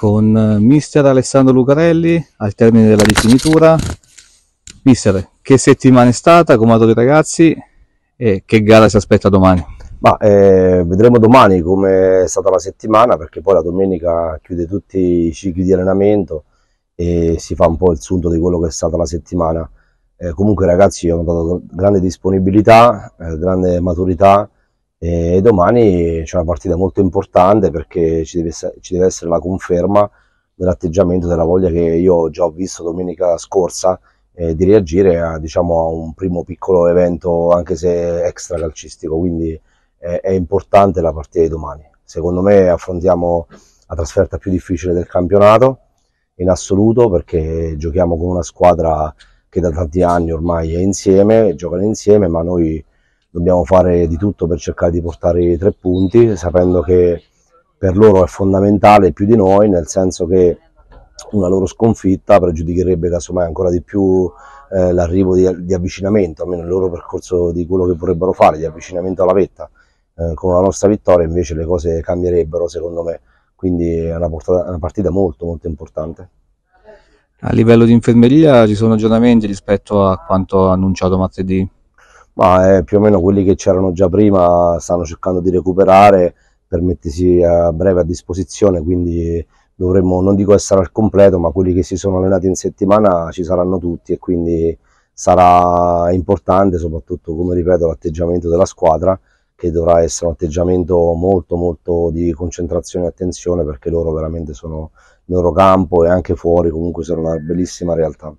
con eh, mister Alessandro Lucarelli al termine della rifinitura. Mister, che settimana è stata, come ha i ragazzi e che gara si aspetta domani? Ma, eh, vedremo domani come è stata la settimana perché poi la domenica chiude tutti i cicli di allenamento e si fa un po' il sunto di quello che è stata la settimana. Eh, comunque i ragazzi hanno dato grande disponibilità, eh, grande maturità e domani c'è una partita molto importante perché ci deve, ci deve essere la conferma dell'atteggiamento, della voglia che io già ho visto domenica scorsa eh, di reagire a, eh, diciamo, a, un primo piccolo evento anche se extra calcistico, quindi eh, è importante la partita di domani. Secondo me affrontiamo la trasferta più difficile del campionato in assoluto perché giochiamo con una squadra che da tanti anni ormai è insieme, giocano insieme, ma noi dobbiamo fare di tutto per cercare di portare i tre punti, sapendo che per loro è fondamentale più di noi, nel senso che una loro sconfitta pregiudicherebbe casomai ancora di più eh, l'arrivo di, di, avvicinamento, almeno il loro percorso di quello che vorrebbero fare, di avvicinamento alla vetta. Eh, con la nostra vittoria invece le cose cambierebbero secondo me, quindi è una, portata, una partita molto molto importante. A livello di infermeria ci sono aggiornamenti rispetto a quanto annunciato martedì? ma eh, più o meno quelli che c'erano già prima stanno cercando di recuperare per mettersi a breve a disposizione, quindi dovremmo, non dico essere al completo, ma quelli che si sono allenati in settimana ci saranno tutti e quindi sarà importante soprattutto, come ripeto, l'atteggiamento della squadra che dovrà essere un atteggiamento molto molto di concentrazione e attenzione perché loro veramente sono nel loro campo e anche fuori comunque sono una bellissima realtà.